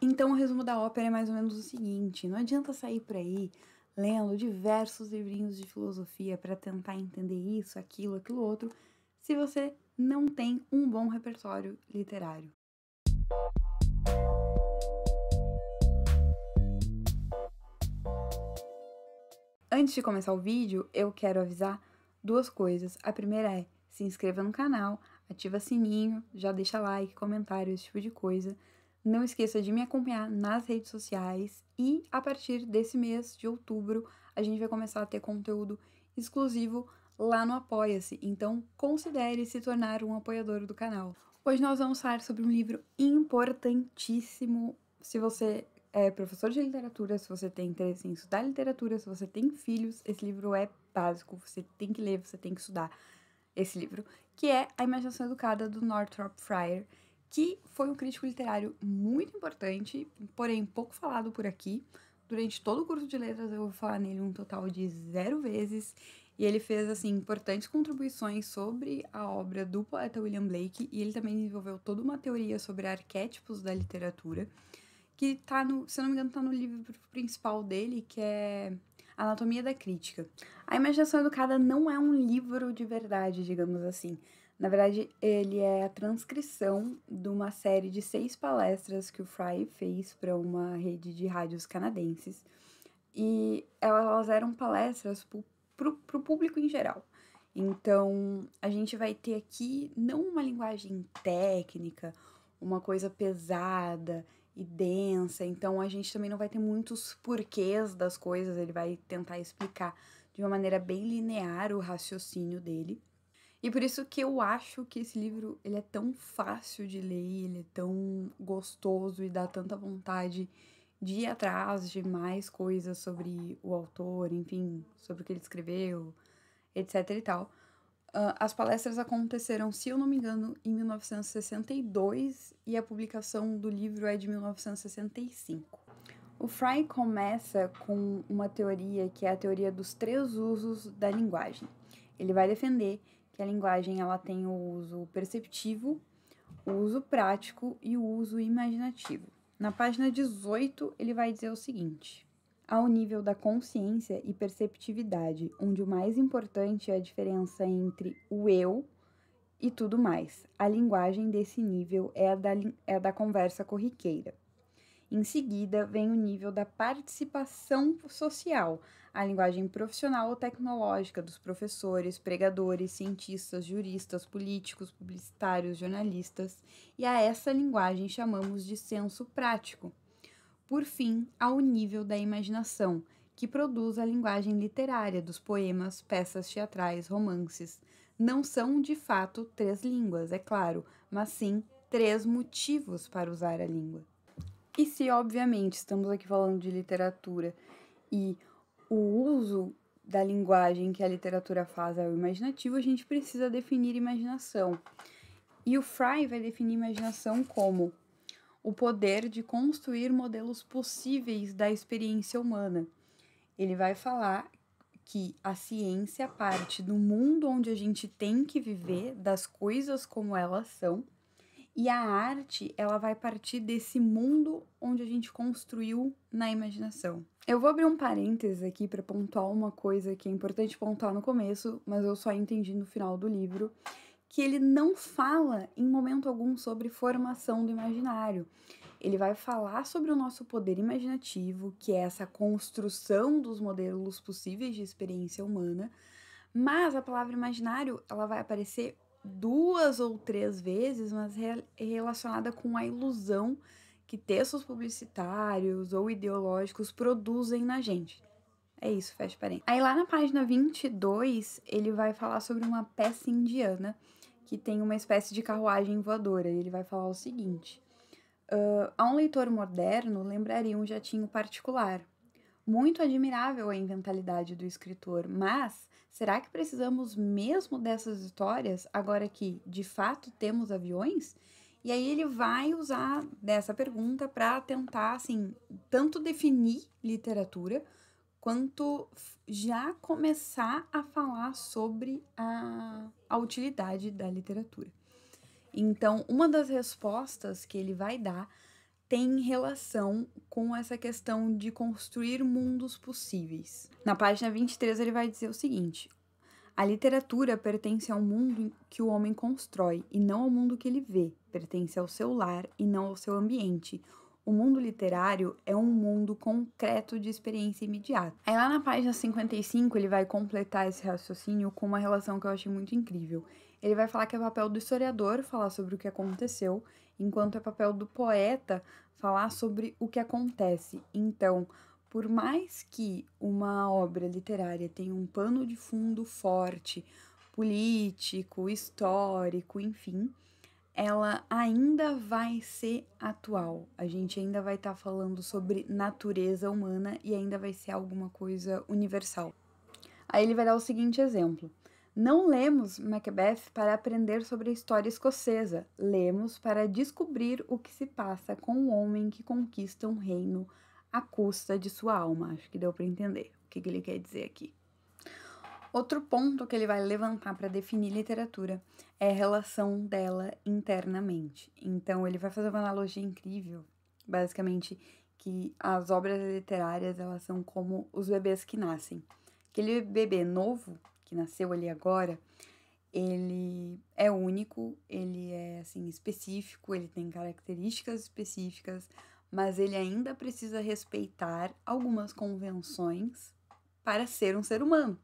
Então, o resumo da ópera é mais ou menos o seguinte: não adianta sair por aí lendo diversos livrinhos de filosofia para tentar entender isso, aquilo, aquilo outro, se você não tem um bom repertório literário. Antes de começar o vídeo, eu quero avisar duas coisas. A primeira é se inscreva no canal, ativa sininho, já deixa like, comentário, esse tipo de coisa. Não esqueça de me acompanhar nas redes sociais e a partir desse mês de outubro a gente vai começar a ter conteúdo exclusivo lá no Apoia-se, então considere se tornar um apoiador do canal. Hoje nós vamos falar sobre um livro importantíssimo. Se você é professor de literatura, se você tem interesse em estudar literatura, se você tem filhos, esse livro é básico, você tem que ler, você tem que estudar esse livro, que é A Imaginação Educada do Northrop Fryer que foi um crítico literário muito importante, porém pouco falado por aqui. Durante todo o curso de letras eu vou falar nele um total de zero vezes. E ele fez assim importantes contribuições sobre a obra do poeta William Blake e ele também desenvolveu toda uma teoria sobre arquétipos da literatura que tá no, se não me engano, tá no livro principal dele, que é Anatomia da Crítica. A Imaginação Educada não é um livro de verdade, digamos assim. Na verdade, ele é a transcrição de uma série de seis palestras que o Fry fez para uma rede de rádios canadenses. E elas eram palestras para o público em geral. Então, a gente vai ter aqui não uma linguagem técnica, uma coisa pesada e densa, então a gente também não vai ter muitos porquês das coisas, ele vai tentar explicar de uma maneira bem linear o raciocínio dele. E por isso que eu acho que esse livro ele é tão fácil de ler, ele é tão gostoso e dá tanta vontade de ir atrás de mais coisas sobre o autor, enfim, sobre o que ele escreveu, etc e tal. Uh, as palestras aconteceram, se eu não me engano, em 1962 e a publicação do livro é de 1965. O Fry começa com uma teoria que é a teoria dos três usos da linguagem. Ele vai defender que a linguagem ela tem o uso perceptivo, o uso prático e o uso imaginativo. Na página 18, ele vai dizer o seguinte: ao nível da consciência e perceptividade, onde o mais importante é a diferença entre o eu e tudo mais. A linguagem desse nível é a da, é a da conversa corriqueira. Em seguida, vem o nível da participação social, a linguagem profissional ou tecnológica dos professores, pregadores, cientistas, juristas, políticos, publicitários, jornalistas, e a essa linguagem chamamos de senso prático. Por fim, há o nível da imaginação, que produz a linguagem literária dos poemas, peças teatrais, romances. Não são, de fato, três línguas, é claro, mas sim três motivos para usar a língua. E se, obviamente, estamos aqui falando de literatura e o uso da linguagem que a literatura faz ao imaginativo, a gente precisa definir imaginação. E o Fry vai definir imaginação como o poder de construir modelos possíveis da experiência humana. Ele vai falar que a ciência parte do mundo onde a gente tem que viver, das coisas como elas são, e a arte, ela vai partir desse mundo onde a gente construiu na imaginação. Eu vou abrir um parênteses aqui para pontuar uma coisa que é importante pontuar no começo, mas eu só entendi no final do livro, que ele não fala em momento algum sobre formação do imaginário. Ele vai falar sobre o nosso poder imaginativo, que é essa construção dos modelos possíveis de experiência humana, mas a palavra imaginário, ela vai aparecer duas ou três vezes, mas é relacionada com a ilusão que textos publicitários ou ideológicos produzem na gente. É isso, fecha parênteses. Aí lá na página 22, ele vai falar sobre uma peça indiana que tem uma espécie de carruagem voadora. Ele vai falar o seguinte: uh, a um leitor moderno lembraria um jatinho particular, muito admirável a inventalidade do escritor, mas será que precisamos mesmo dessas histórias agora que de fato temos aviões? E aí ele vai usar dessa pergunta para tentar assim, tanto definir literatura quanto já começar a falar sobre a, a utilidade da literatura. Então, uma das respostas que ele vai dar tem relação com essa questão de construir mundos possíveis. Na página 23, ele vai dizer o seguinte: a literatura pertence ao mundo que o homem constrói e não ao mundo que ele vê, pertence ao seu lar e não ao seu ambiente. O mundo literário é um mundo concreto de experiência imediata. Aí lá na página 55 ele vai completar esse raciocínio com uma relação que eu achei muito incrível. Ele vai falar que é o papel do historiador falar sobre o que aconteceu enquanto é papel do poeta falar sobre o que acontece. Então, por mais que uma obra literária tenha um pano de fundo forte, político, histórico, enfim, ela ainda vai ser atual. A gente ainda vai estar tá falando sobre natureza humana e ainda vai ser alguma coisa universal. Aí ele vai dar o seguinte exemplo. Não lemos Macbeth para aprender sobre a história escocesa, lemos para descobrir o que se passa com um homem que conquista um reino à custa de sua alma. Acho que deu para entender o que, que ele quer dizer aqui. Outro ponto que ele vai levantar para definir literatura é a relação dela internamente. Então, ele vai fazer uma analogia incrível, basicamente, que as obras literárias elas são como os bebês que nascem. Aquele bebê novo que nasceu ali agora, ele é único, ele é assim específico, ele tem características específicas, mas ele ainda precisa respeitar algumas convenções para ser um ser humano.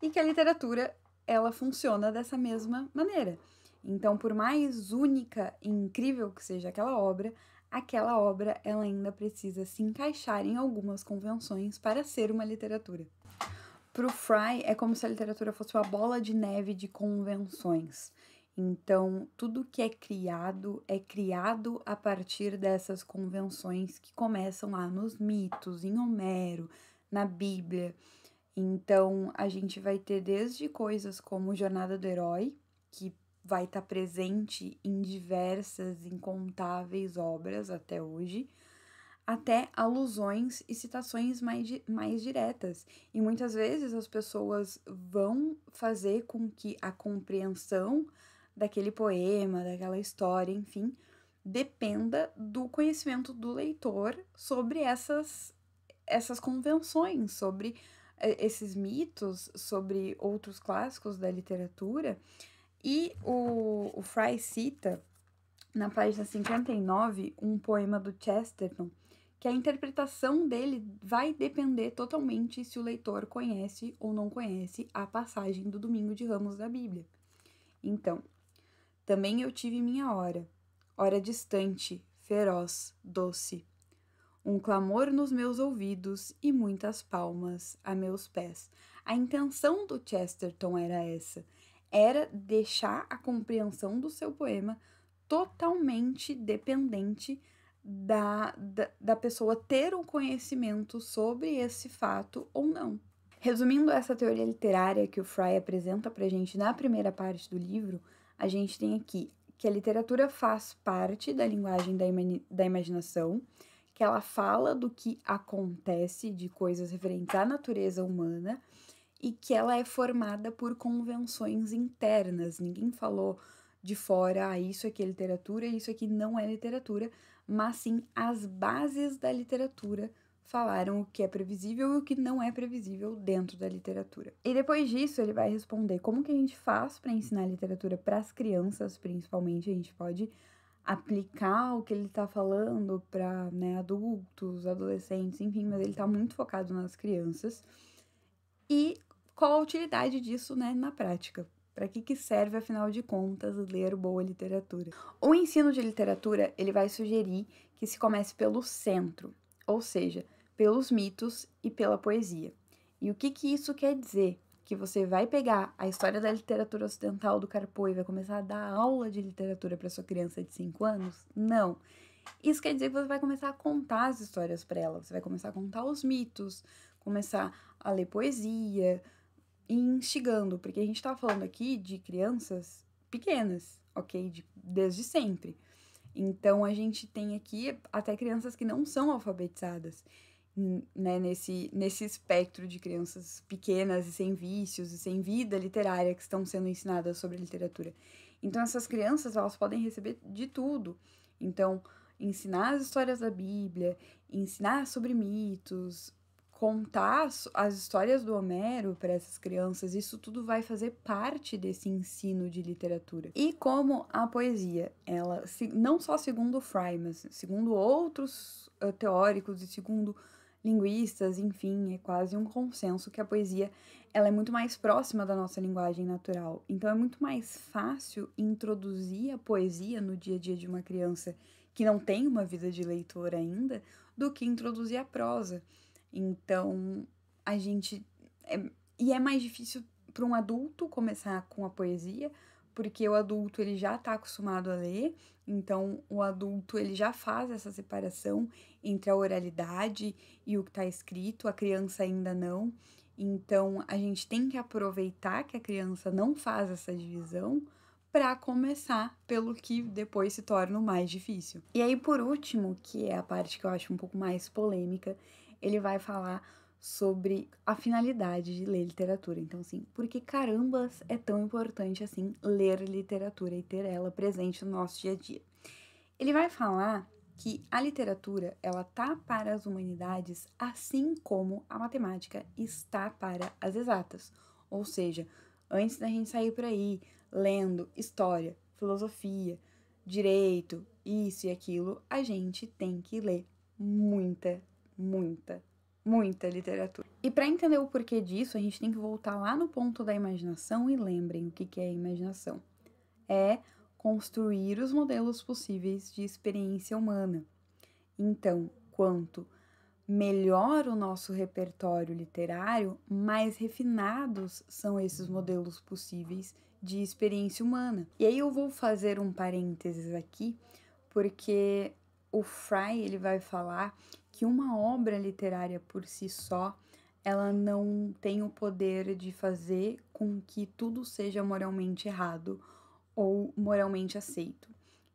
E que a literatura, ela funciona dessa mesma maneira. Então, por mais única e incrível que seja aquela obra, aquela obra ela ainda precisa se encaixar em algumas convenções para ser uma literatura. Para o Fry, é como se a literatura fosse uma bola de neve de convenções. Então, tudo que é criado é criado a partir dessas convenções que começam lá nos mitos, em Homero, na Bíblia. Então, a gente vai ter desde coisas como Jornada do Herói, que vai estar tá presente em diversas, incontáveis obras até hoje, até alusões e citações mais, mais diretas. E muitas vezes as pessoas vão fazer com que a compreensão daquele poema, daquela história, enfim, dependa do conhecimento do leitor sobre essas, essas convenções, sobre eh, esses mitos, sobre outros clássicos da literatura. E o, o Fry cita, na página 59, um poema do Chesterton que a interpretação dele vai depender totalmente se o leitor conhece ou não conhece a passagem do Domingo de Ramos da Bíblia. Então, também eu tive minha hora, hora distante, feroz, doce. Um clamor nos meus ouvidos e muitas palmas a meus pés. A intenção do Chesterton era essa: era deixar a compreensão do seu poema totalmente dependente da, da, da pessoa ter um conhecimento sobre esse fato ou não. Resumindo essa teoria literária que o Fry apresenta para a gente na primeira parte do livro, a gente tem aqui que a literatura faz parte da linguagem da, da imaginação, que ela fala do que acontece, de coisas referentes à natureza humana, e que ela é formada por convenções internas. Ninguém falou de fora, ah, isso aqui é literatura, isso aqui não é literatura, mas sim as bases da literatura falaram o que é previsível e o que não é previsível dentro da literatura. E depois disso, ele vai responder como que a gente faz para ensinar literatura para as crianças, principalmente, a gente pode aplicar o que ele está falando para né, adultos, adolescentes, enfim, mas ele está muito focado nas crianças. E qual a utilidade disso né, na prática? Para que, que serve, afinal de contas, ler boa literatura? O ensino de literatura ele vai sugerir que se comece pelo centro, ou seja, pelos mitos e pela poesia. E o que, que isso quer dizer? Que você vai pegar a história da literatura ocidental do Carpo e vai começar a dar aula de literatura para sua criança de 5 anos? Não. Isso quer dizer que você vai começar a contar as histórias para ela, você vai começar a contar os mitos, começar a ler poesia, e instigando, porque a gente está falando aqui de crianças pequenas, ok? De, desde sempre. Então a gente tem aqui até crianças que não são alfabetizadas, né? Nesse, nesse espectro de crianças pequenas e sem vícios e sem vida literária que estão sendo ensinadas sobre literatura. Então essas crianças elas podem receber de tudo. Então ensinar as histórias da Bíblia, ensinar sobre mitos, contar as histórias do Homero para essas crianças, isso tudo vai fazer parte desse ensino de literatura. E como a poesia, ela não só segundo Fry, mas segundo outros eh, teóricos e segundo linguistas, enfim, é quase um consenso que a poesia ela é muito mais próxima da nossa linguagem natural. Então é muito mais fácil introduzir a poesia no dia a dia de uma criança que não tem uma vida de leitor ainda do que introduzir a prosa. Então, a gente. É, e é mais difícil para um adulto começar com a poesia, porque o adulto ele já está acostumado a ler, então o adulto ele já faz essa separação entre a oralidade e o que está escrito, a criança ainda não. Então a gente tem que aproveitar que a criança não faz essa divisão para começar pelo que depois se torna o mais difícil. E aí por último, que é a parte que eu acho um pouco mais polêmica, ele vai falar sobre a finalidade de ler literatura. Então, assim, porque carambas é tão importante assim ler literatura e ter ela presente no nosso dia a dia. Ele vai falar que a literatura ela tá para as humanidades assim como a matemática está para as exatas. Ou seja, antes da gente sair por aí lendo história, filosofia, direito, isso e aquilo, a gente tem que ler muita muita, muita literatura. E para entender o porquê disso, a gente tem que voltar lá no ponto da imaginação e lembrem o que, é imaginação. É construir os modelos possíveis de experiência humana. Então, quanto melhor o nosso repertório literário, mais refinados são esses modelos possíveis de experiência humana. E aí eu vou fazer um parênteses aqui, porque o Fry ele vai falar que uma obra literária por si só ela não tem o poder de fazer com que tudo seja moralmente errado ou moralmente aceito.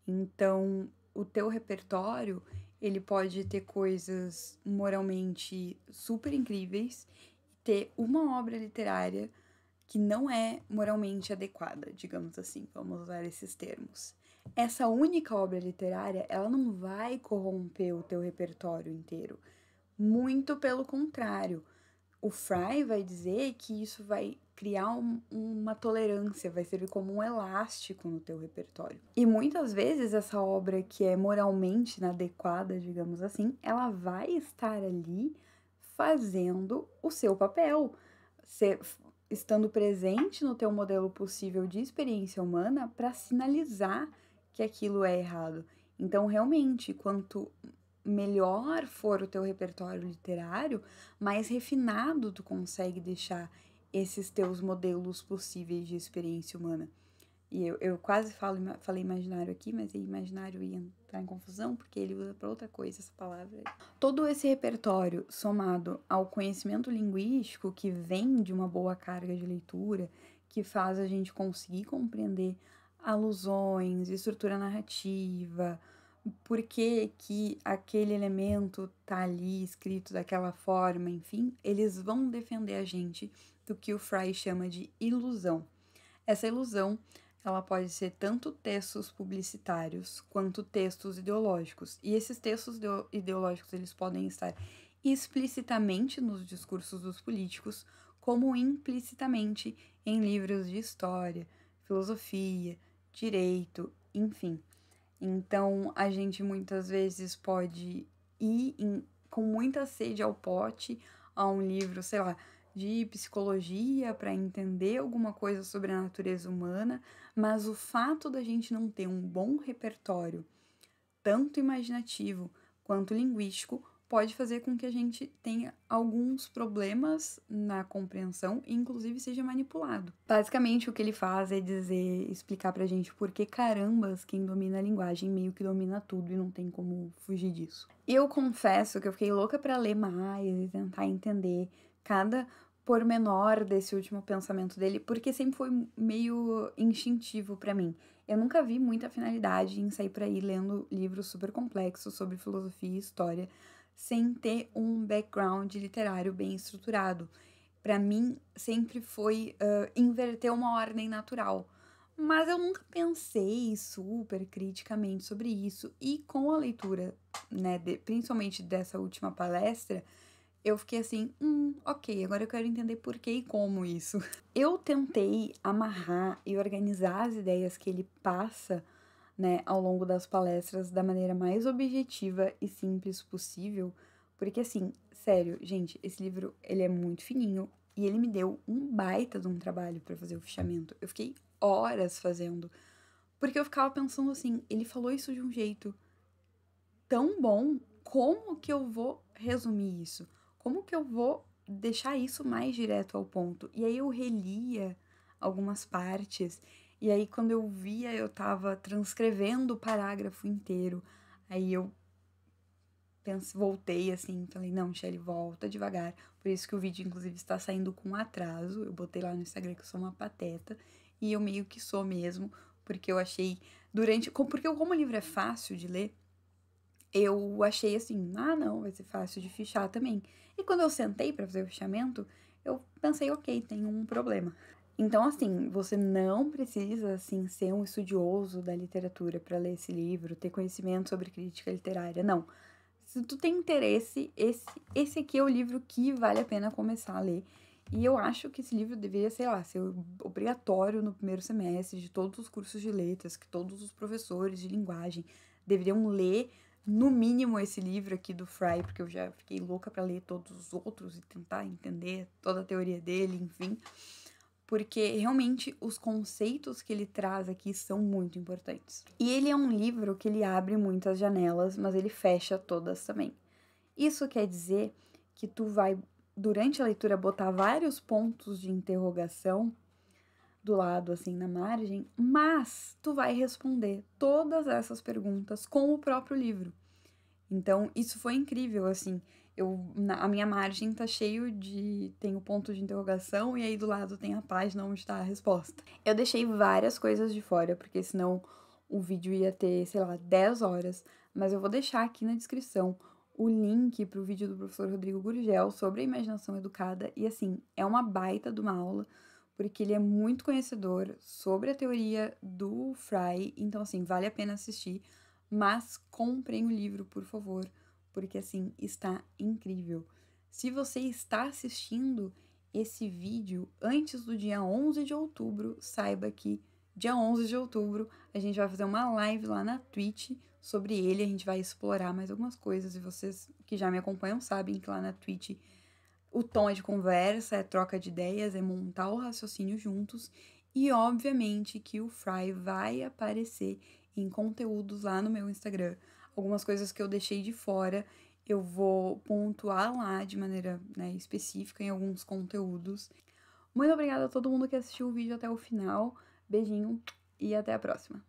Então, o teu repertório, ele pode ter coisas moralmente super incríveis e ter uma obra literária que não é moralmente adequada, digamos assim, vamos usar esses termos essa única obra literária, ela não vai corromper o teu repertório inteiro. Muito pelo contrário. O Fry vai dizer que isso vai criar um, uma tolerância, vai servir como um elástico no teu repertório. E muitas vezes essa obra que é moralmente inadequada, digamos assim, ela vai estar ali fazendo o seu papel, ser, estando presente no teu modelo possível de experiência humana para sinalizar que aquilo é errado. Então, realmente, quanto melhor for o teu repertório literário, mais refinado tu consegue deixar esses teus modelos possíveis de experiência humana. E eu, eu quase falo, falei imaginário aqui, mas é imaginário ia entrar em confusão, porque ele usa para outra coisa essa palavra. Todo esse repertório somado ao conhecimento linguístico, que vem de uma boa carga de leitura, que faz a gente conseguir compreender alusões, estrutura narrativa, por que, que aquele elemento tá ali escrito daquela forma, enfim, eles vão defender a gente do que o Fry chama de ilusão. Essa ilusão ela pode ser tanto textos publicitários quanto textos ideológicos. E esses textos ideológicos eles podem estar explicitamente nos discursos dos políticos, como implicitamente em livros de história, filosofia, direito, enfim. Então a gente muitas vezes pode ir em, com muita sede ao pote a um livro, sei lá, de psicologia para entender alguma coisa sobre a natureza humana, mas o fato da gente não ter um bom repertório, tanto imaginativo quanto linguístico, pode fazer com que a gente tenha alguns problemas na compreensão e inclusive seja manipulado. Basicamente o que ele faz é dizer, explicar pra gente por que carambas quem domina a linguagem meio que domina tudo e não tem como fugir disso. Eu confesso que eu fiquei louca para ler mais e tentar entender cada pormenor desse último pensamento dele, porque sempre foi meio instintivo para mim. Eu nunca vi muita finalidade em sair por aí lendo livros super complexos sobre filosofia e história sem ter um background literário bem estruturado. Para mim, sempre foi uh, inverter uma ordem natural. Mas eu nunca pensei super criticamente sobre isso, e com a leitura, né, de, principalmente dessa última palestra, eu fiquei assim, hum, ok, agora eu quero entender por que e como isso. Eu tentei amarrar e organizar as ideias que ele passa né, ao longo das palestras da maneira mais objetiva e simples possível, porque assim, sério, gente, esse livro ele é muito fininho e ele me deu um baita de um trabalho para fazer o fichamento. Eu fiquei horas fazendo, porque eu ficava pensando assim, ele falou isso de um jeito tão bom, como que eu vou resumir isso? Como que eu vou deixar isso mais direto ao ponto? E aí eu relia algumas partes e aí, quando eu via, eu estava transcrevendo o parágrafo inteiro. Aí eu pense, voltei assim, falei, não, Michelle, volta devagar. Por isso que o vídeo, inclusive, está saindo com atraso. Eu botei lá no Instagram que eu sou uma pateta. E eu meio que sou mesmo, porque eu achei durante. Porque como o livro é fácil de ler, eu achei assim, ah, não, vai ser fácil de fechar também. E quando eu sentei para fazer o fechamento, eu pensei, ok, tem um problema. Então, assim, você não precisa assim ser um estudioso da literatura para ler esse livro, ter conhecimento sobre crítica literária, não. Se tu tem interesse, esse, esse aqui é o livro que vale a pena começar a ler. E eu acho que esse livro deveria, sei lá, ser obrigatório no primeiro semestre de todos os cursos de letras, que todos os professores de linguagem deveriam ler no mínimo esse livro aqui do Fry, porque eu já fiquei louca para ler todos os outros e tentar entender toda a teoria dele, enfim porque realmente os conceitos que ele traz aqui são muito importantes. E ele é um livro que ele abre muitas janelas, mas ele fecha todas também. Isso quer dizer que tu vai durante a leitura botar vários pontos de interrogação do lado assim na margem, mas tu vai responder todas essas perguntas com o próprio livro. Então, isso foi incrível assim eu, na, a minha margem tá cheio de. tem o ponto de interrogação e aí do lado tem a página onde está a resposta. Eu deixei várias coisas de fora, porque senão o vídeo ia ter, sei lá, 10 horas. Mas eu vou deixar aqui na descrição o link para o vídeo do professor Rodrigo Gurgel sobre a imaginação educada. E assim, é uma baita de uma aula, porque ele é muito conhecedor sobre a teoria do Fry. Então, assim, vale a pena assistir. Mas comprem o livro, por favor porque assim está incrível. Se você está assistindo esse vídeo antes do dia 11 de outubro, saiba que dia 11 de outubro a gente vai fazer uma live lá na Twitch sobre ele, a gente vai explorar mais algumas coisas e vocês que já me acompanham sabem que lá na Twitch o tom é de conversa, é troca de ideias, é montar o raciocínio juntos e obviamente que o Fry vai aparecer em conteúdos lá no meu Instagram algumas coisas que eu deixei de fora, eu vou pontuar lá de maneira né, específica em alguns conteúdos. Muito obrigada a todo mundo que assistiu o vídeo até o final. Beijinho e até a próxima!